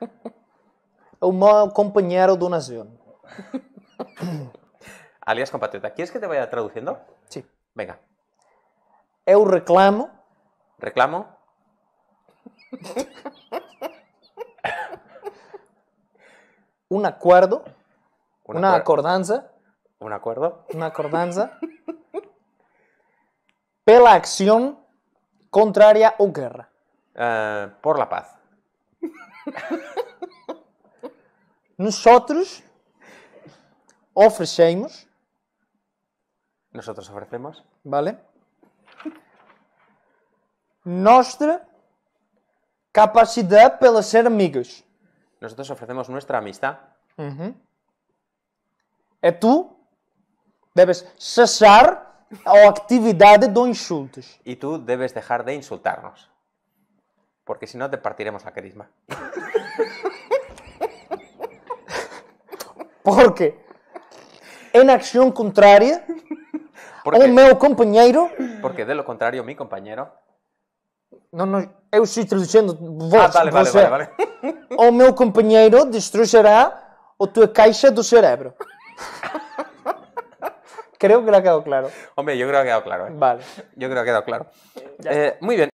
un meu compañero de nación. Alias compatriota, ¿quieres que te vaya traduciendo? Sí. Venga. Eu reclamo. Reclamo. un acuerdo. una acordanza. Un acuerdo. Una acordanza. pela acción contraria o guerra. Eh, por la paz. Nós outros oferecemos. Nós outros oferecemos. Vale? Nossa capacidade para ser amigos. Nós outros oferecemos nossa amistad. Uhum. E tu deves cessar a atividade dos insultos. E tu deves deixar de insultar-nos. Porque senão te partiremos a carisma. Porque en acción contraria, o meu compañero, Porque de lo contrario, mi compañero. no no, yo estoy traduciendo. Ah, vos, vale, vale, vale, O meu compañero destruirá tu tua caixa do cerebro. creo que lo ha quedado claro. Hombre, yo creo que ha quedado claro. ¿eh? Vale. Yo creo que ha quedado claro. Eh, muy bien.